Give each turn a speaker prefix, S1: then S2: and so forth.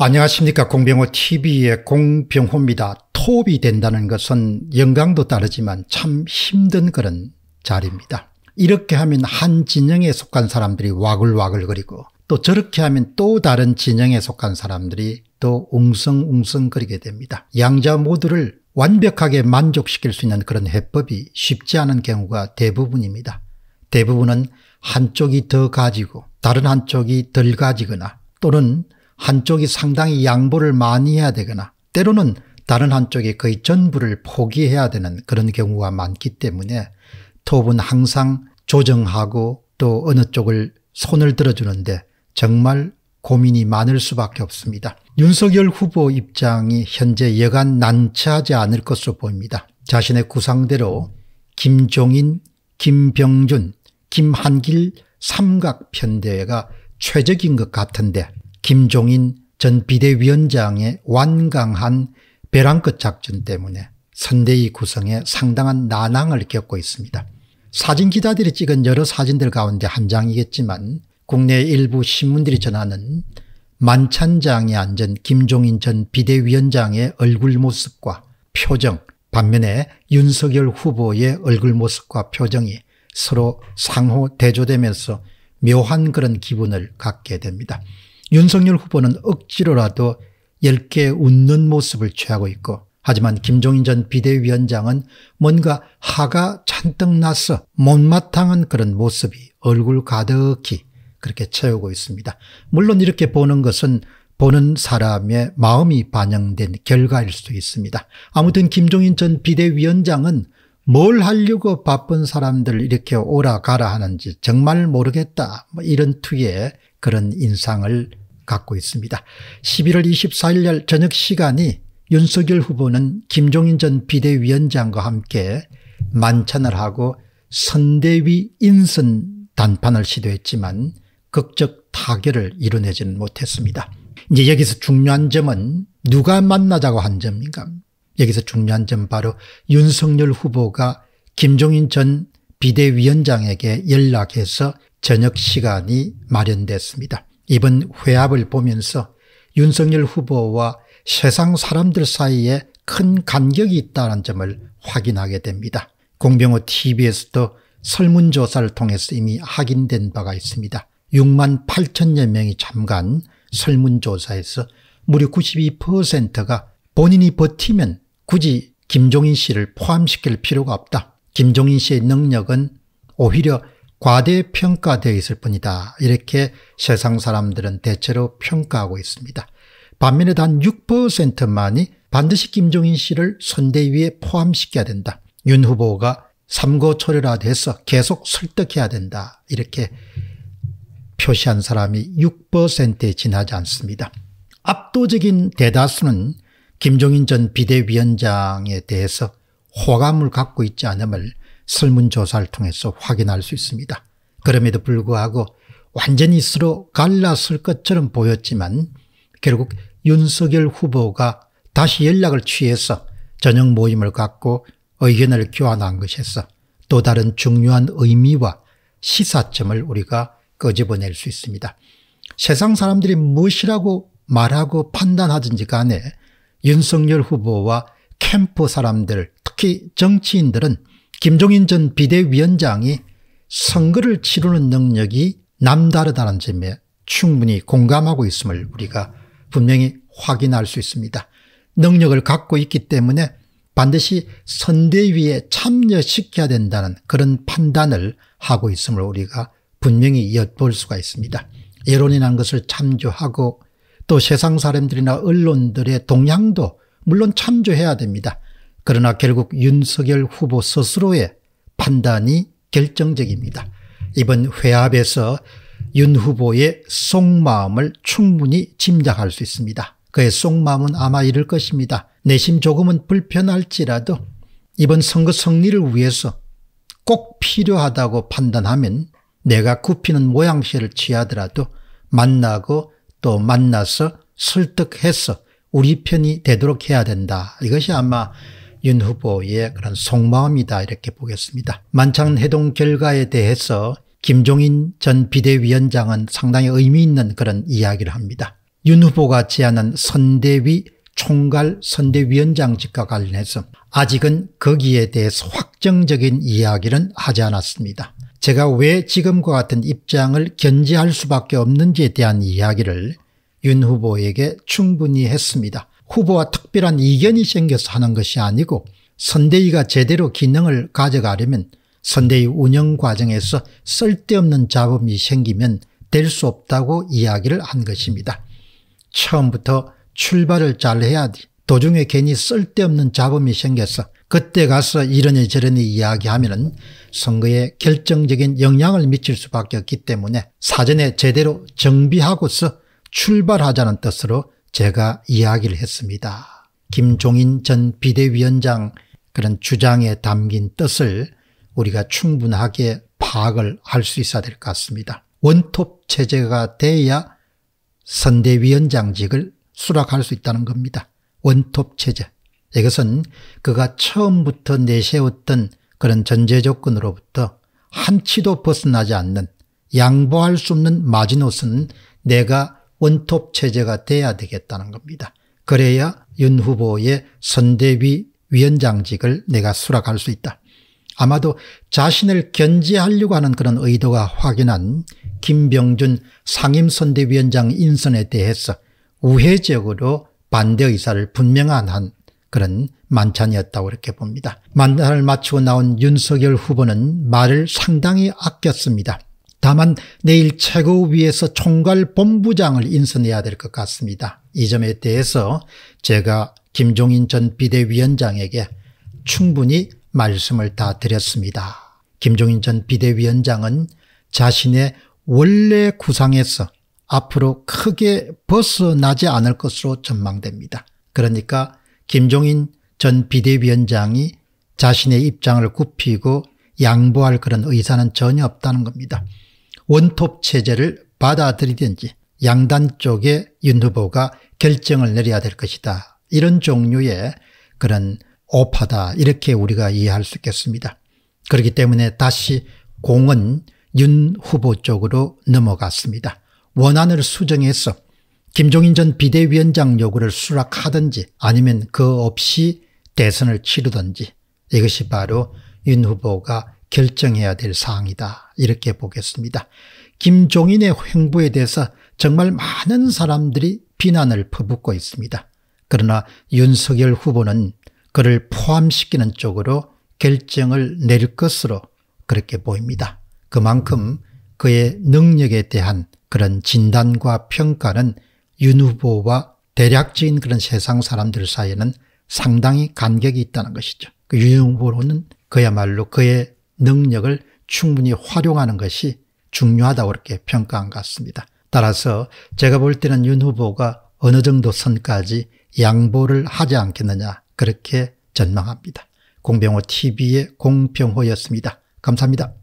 S1: 안녕하십니까 공병호 TV의 공병호입니다. 톱이 된다는 것은 영광도 따르지만 참 힘든 그런 자리입니다. 이렇게 하면 한 진영에 속한 사람들이 와글와글거리고 또 저렇게 하면 또 다른 진영에 속한 사람들이 또 웅성웅성거리게 됩니다. 양자 모두를 완벽하게 만족시킬 수 있는 그런 해법이 쉽지 않은 경우가 대부분입니다. 대부분은 한쪽이 더 가지고 다른 한쪽이 덜 가지거나 또는 한쪽이 상당히 양보를 많이 해야 되거나 때로는 다른 한쪽이 거의 전부를 포기해야 되는 그런 경우가 많기 때문에 톱은 항상 조정하고 또 어느 쪽을 손을 들어주는데 정말 고민이 많을 수밖에 없습니다. 윤석열 후보 입장이 현재 여간 난처하지 않을 것으로 보입니다. 자신의 구상대로 김종인, 김병준, 김한길 삼각편대가 최적인 것 같은데 김종인 전 비대위원장의 완강한 벼랑끝 작전 때문에 선대위 구성에 상당한 난항을 겪고 있습니다. 사진 기자들이 찍은 여러 사진들 가운데 한 장이겠지만 국내 일부 신문들이 전하는 만찬장에 앉은 김종인 전 비대위원장의 얼굴 모습과 표정 반면에 윤석열 후보의 얼굴 모습과 표정이 서로 상호 대조되면서 묘한 그런 기분을 갖게 됩니다. 윤석열 후보는 억지로라도 10개 웃는 모습을 취하고 있고 하지만 김종인 전 비대위원장은 뭔가 화가 잔뜩 나서 못마땅한 그런 모습이 얼굴 가득히 그렇게 채우고 있습니다. 물론 이렇게 보는 것은 보는 사람의 마음이 반영된 결과일 수도 있습니다. 아무튼 김종인 전 비대위원장은 뭘 하려고 바쁜 사람들 이렇게 오라가라 하는지 정말 모르겠다 뭐 이런 투에 그런 인상을 갖고 있습니다. 11월 24일 날 저녁 시간이 윤석열 후보는 김종인 전 비대위원장과 함께 만찬을 하고 선대위 인선 단판을 시도했지만 극적 타결을 이뤄내지는 못했습니다. 이제 여기서 중요한 점은 누가 만나자고 한 점인가? 여기서 중요한 점 바로 윤석열 후보가 김종인 전 비대위원장에게 연락해서 저녁 시간이 마련됐습니다. 이번 회합을 보면서 윤석열 후보와 세상 사람들 사이에 큰 간격이 있다는 점을 확인하게 됩니다. 공병호 TV에서도 설문조사를 통해서 이미 확인된 바가 있습니다. 6만 8천여 명이 참가한 설문조사에서 무려 92%가 본인이 버티면 굳이 김종인 씨를 포함시킬 필요가 없다. 김종인 씨의 능력은 오히려 과대평가되어 있을 뿐이다. 이렇게 세상 사람들은 대체로 평가하고 있습니다. 반면에 단 6%만이 반드시 김종인 씨를 선대위에 포함시켜야 된다. 윤 후보가 삼고초려라도 해서 계속 설득해야 된다. 이렇게 표시한 사람이 6%에 지나지 않습니다. 압도적인 대다수는 김종인 전 비대위원장에 대해서 호감을 갖고 있지 않음을 설문조사를 통해서 확인할 수 있습니다. 그럼에도 불구하고 완전히 서로 갈랐을 것처럼 보였지만 결국 윤석열 후보가 다시 연락을 취해서 저녁 모임을 갖고 의견을 교환한 것에서 또 다른 중요한 의미와 시사점을 우리가 끄집어낼 수 있습니다. 세상 사람들이 무엇이라고 말하고 판단하든지 간에 윤석열 후보와 캠프 사람들 특히 정치인들은 김종인 전 비대위원장이 선거를 치르는 능력이 남다르다는 점에 충분히 공감하고 있음을 우리가 분명히 확인할 수 있습니다. 능력을 갖고 있기 때문에 반드시 선대위에 참여시켜야 된다는 그런 판단을 하고 있음을 우리가 분명히 엿볼 수가 있습니다. 여론이란 것을 참조하고 또 세상 사람들이나 언론들의 동향도 물론 참조해야 됩니다. 그러나 결국 윤석열 후보 스스로의 판단이 결정적입니다. 이번 회합에서 윤 후보의 속마음을 충분히 짐작할 수 있습니다. 그의 속마음은 아마 이럴 것입니다. 내심 조금은 불편할지라도 이번 선거 승리를 위해서 꼭 필요하다고 판단하면 내가 굽히는 모양새를 취하더라도 만나고 또 만나서 설득해서 우리 편이 되도록 해야 된다. 이것이 아마 윤 후보의 그런 속마음이다 이렇게 보겠습니다. 만찬 해동 결과에 대해서 김종인 전 비대위원장은 상당히 의미 있는 그런 이야기를 합니다. 윤 후보가 제안한 선대위 총괄 선대위원장직과 관련해서 아직은 거기에 대해서 확정적인 이야기는 하지 않았습니다. 제가 왜 지금과 같은 입장을 견지할 수밖에 없는지에 대한 이야기를 윤 후보에게 충분히 했습니다. 후보와 특별한 이견이 생겨서 하는 것이 아니고 선대위가 제대로 기능을 가져가려면 선대위 운영 과정에서 쓸데없는 잡음이 생기면 될 수 없다고 이야기를 한 것입니다. 처음부터 출발을 잘 해야지 도중에 괜히 쓸데없는 잡음이 생겨서 그때 가서 이러니 저러니 이야기하면 은 선거에 결정적인 영향을 미칠 수밖에 없기 때문에 사전에 제대로 정비하고서 출발하자는 뜻으로 제가 이야기를 했습니다. 김종인 전 비대위원장 그런 주장에 담긴 뜻을 우리가 충분하게 파악을 할 수 있어야 될 것 같습니다. 원톱 체제가 돼야 선대위원장직을 수락할 수 있다는 겁니다. 원톱 체제. 이것은 그가 처음부터 내세웠던 그런 전제 조건으로부터 한치도 벗어나지 않는 양보할 수 없는 마지노선 내가 원톱 체제가 돼야 되겠다는 겁니다. 그래야 윤 후보의 선대위 위원장직을 내가 수락할 수 있다. 아마도 자신을 견제하려고 하는 그런 의도가 확인한 김병준 상임선대위원장 인선에 대해서 우회적으로 반대 의사를 분명한 그런 만찬이었다고 이렇게 봅니다. 만찬을 마치고 나온 윤석열 후보는 말을 상당히 아꼈습니다. 다만 내일 최고위에서 총괄 본부장을 인선해야 될 것 같습니다. 이 점에 대해서 제가 김종인 전 비대위원장에게 충분히 말씀을 다 드렸습니다. 김종인 전 비대위원장은 자신의 원래 구상에서 앞으로 크게 벗어나지 않을 것으로 전망됩니다. 그러니까 김종인 전 비대위원장이 자신의 입장을 굽히고 양보할 그런 의사는 전혀 없다는 겁니다. 원톱 체제를 받아들이든지 양단 쪽에 윤 후보가 결정을 내려야 될 것이다. 이런 종류의 그런 오파다 이렇게 우리가 이해할 수 있겠습니다. 그렇기 때문에 다시 공은 윤 후보 쪽으로 넘어갔습니다. 원안을 수정해서 김종인 전 비대위원장 요구를 수락하든지 아니면 그 없이 대선을 치르든지 이것이 바로 윤 후보가 결정해야 될 사항이다. 이렇게 보겠습니다. 김종인의 횡부에 대해서 정말 많은 사람들이 비난을 퍼붓고 있습니다. 그러나 윤석열 후보는 그를 포함시키는 쪽으로 결정을 내 것으로 그렇게 보입니다. 그만큼 그의 능력에 대한 그런 진단과 평가는 윤 후보와 대략적인 그런 세상 사람들 사이에는 상당히 간격이 있다는 것이죠. 그 윤 후보로는 그야말로 그의 능력을 충분히 활용하는 것이 중요하다고 그렇게 평가한 것 같습니다. 따라서 제가 볼 때는 윤 후보가 어느 정도 선까지 양보를 하지 않겠느냐 그렇게 전망합니다. 공병호 TV의 공병호였습니다. 감사합니다.